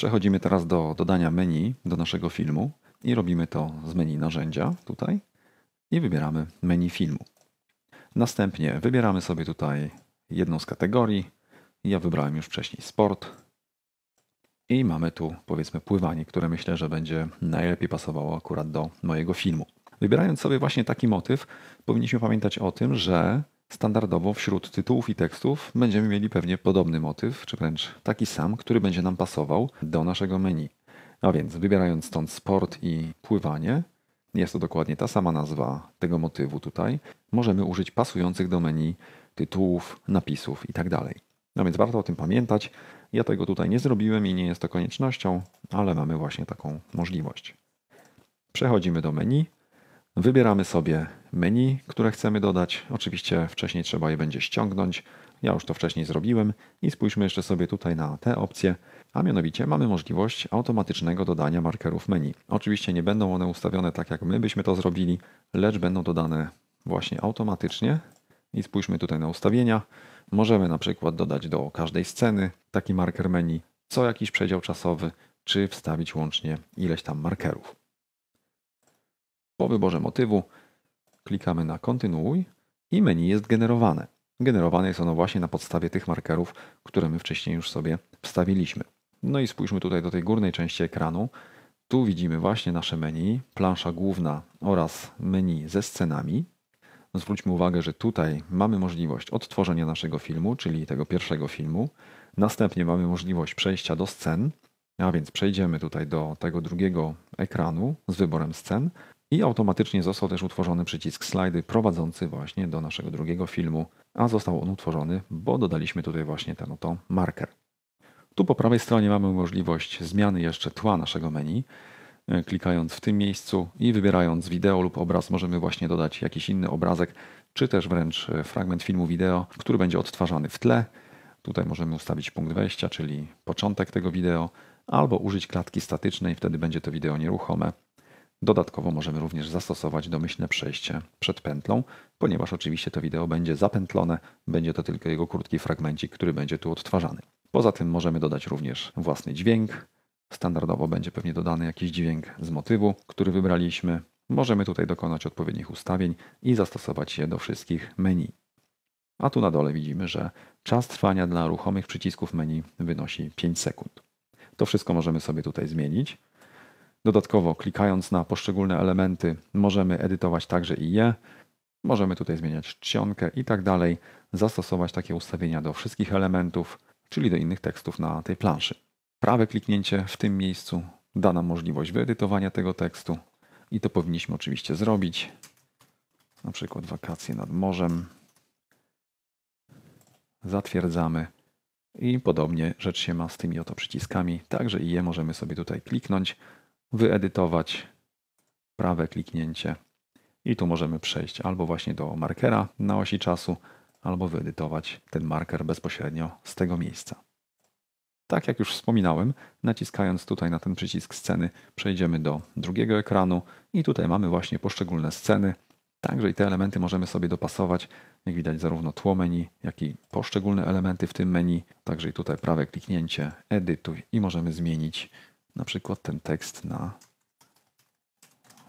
Przechodzimy teraz do dodania menu do naszego filmu i robimy to z menu narzędzia tutaj i wybieramy menu filmu. Następnie wybieramy sobie tutaj jedną z kategorii. Ja wybrałem już wcześniej sport. I mamy tu powiedzmy pływanie, które myślę, że będzie najlepiej pasowało akurat do mojego filmu. Wybierając sobie właśnie taki motyw, powinniśmy pamiętać o tym, że Standardowo wśród tytułów i tekstów będziemy mieli pewnie podobny motyw, czy wręcz taki sam, który będzie nam pasował do naszego menu. A więc wybierając stąd sport i pływanie, jest to dokładnie ta sama nazwa tego motywu tutaj, możemy użyć pasujących do menu tytułów, napisów itd. Tak no więc warto o tym pamiętać. Ja tego tutaj nie zrobiłem i nie jest to koniecznością, ale mamy właśnie taką możliwość. Przechodzimy do menu, wybieramy sobie menu, które chcemy dodać. Oczywiście wcześniej trzeba je będzie ściągnąć. Ja już to wcześniej zrobiłem i spójrzmy jeszcze sobie tutaj na te opcje, a mianowicie mamy możliwość automatycznego dodania markerów menu. Oczywiście nie będą one ustawione tak jak my byśmy to zrobili, lecz będą dodane właśnie automatycznie. I spójrzmy tutaj na ustawienia. Możemy na przykład dodać do każdej sceny taki marker menu co jakiś przedział czasowy, czy wstawić łącznie ileś tam markerów. Po wyborze motywu Klikamy na kontynuuj i menu jest generowane. Generowane jest ono właśnie na podstawie tych markerów, które my wcześniej już sobie wstawiliśmy. No i spójrzmy tutaj do tej górnej części ekranu. Tu widzimy właśnie nasze menu, plansza główna oraz menu ze scenami. No zwróćmy uwagę, że tutaj mamy możliwość odtworzenia naszego filmu, czyli tego pierwszego filmu. Następnie mamy możliwość przejścia do scen, a więc przejdziemy tutaj do tego drugiego ekranu z wyborem scen i automatycznie został też utworzony przycisk slajdy prowadzący właśnie do naszego drugiego filmu, a został on utworzony, bo dodaliśmy tutaj właśnie ten oto marker. Tu po prawej stronie mamy możliwość zmiany jeszcze tła naszego menu. E, klikając w tym miejscu i wybierając wideo lub obraz możemy właśnie dodać jakiś inny obrazek, czy też wręcz e, fragment filmu wideo, który będzie odtwarzany w tle. Tutaj możemy ustawić punkt wejścia, czyli początek tego wideo, albo użyć klatki statycznej, wtedy będzie to wideo nieruchome Dodatkowo możemy również zastosować domyślne przejście przed pętlą, ponieważ oczywiście to wideo będzie zapętlone, będzie to tylko jego krótki fragmencik, który będzie tu odtwarzany. Poza tym możemy dodać również własny dźwięk. Standardowo będzie pewnie dodany jakiś dźwięk z motywu, który wybraliśmy. Możemy tutaj dokonać odpowiednich ustawień i zastosować je do wszystkich menu. A tu na dole widzimy, że czas trwania dla ruchomych przycisków menu wynosi 5 sekund. To wszystko możemy sobie tutaj zmienić. Dodatkowo, klikając na poszczególne elementy, możemy edytować także i je. Możemy tutaj zmieniać czcionkę i tak dalej, zastosować takie ustawienia do wszystkich elementów, czyli do innych tekstów na tej planszy. Prawe kliknięcie w tym miejscu da nam możliwość wyedytowania tego tekstu i to powinniśmy oczywiście zrobić. Na przykład wakacje nad morzem. Zatwierdzamy. I podobnie rzecz się ma z tymi oto przyciskami, także i je możemy sobie tutaj kliknąć, wyedytować, prawe kliknięcie i tu możemy przejść albo właśnie do markera na osi czasu, albo wyedytować ten marker bezpośrednio z tego miejsca. Tak jak już wspominałem, naciskając tutaj na ten przycisk sceny, przejdziemy do drugiego ekranu i tutaj mamy właśnie poszczególne sceny. Także i te elementy możemy sobie dopasować, jak widać zarówno tło menu, jak i poszczególne elementy w tym menu. Także i tutaj prawe kliknięcie, edytuj i możemy zmienić na przykład ten tekst na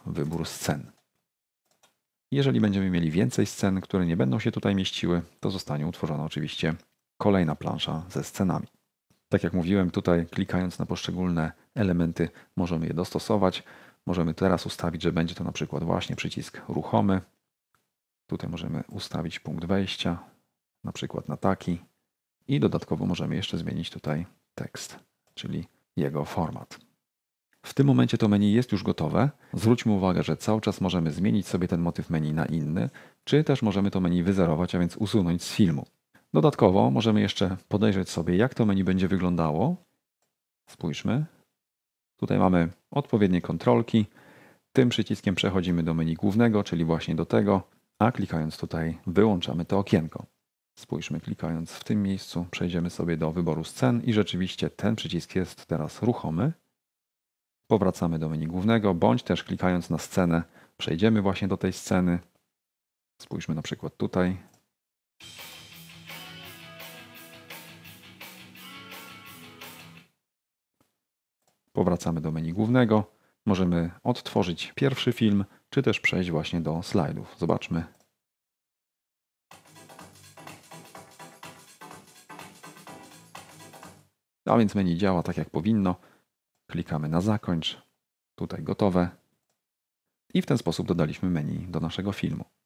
wybór scen. Jeżeli będziemy mieli więcej scen, które nie będą się tutaj mieściły, to zostanie utworzona oczywiście kolejna plansza ze scenami. Tak jak mówiłem, tutaj klikając na poszczególne elementy możemy je dostosować. Możemy teraz ustawić, że będzie to na przykład właśnie przycisk ruchomy. Tutaj możemy ustawić punkt wejścia, na przykład na taki. I dodatkowo możemy jeszcze zmienić tutaj tekst, czyli jego format. W tym momencie to menu jest już gotowe. Zwróćmy uwagę, że cały czas możemy zmienić sobie ten motyw menu na inny, czy też możemy to menu wyzerować, a więc usunąć z filmu. Dodatkowo możemy jeszcze podejrzeć sobie, jak to menu będzie wyglądało. Spójrzmy. Tutaj mamy odpowiednie kontrolki. Tym przyciskiem przechodzimy do menu głównego, czyli właśnie do tego, a klikając tutaj wyłączamy to okienko. Spójrzmy, klikając w tym miejscu, przejdziemy sobie do wyboru scen i rzeczywiście ten przycisk jest teraz ruchomy. Powracamy do menu głównego, bądź też klikając na scenę, przejdziemy właśnie do tej sceny. Spójrzmy na przykład tutaj. Powracamy do menu głównego. Możemy odtworzyć pierwszy film, czy też przejść właśnie do slajdów. Zobaczmy. A więc menu działa tak jak powinno. Klikamy na zakończ, tutaj gotowe. I w ten sposób dodaliśmy menu do naszego filmu.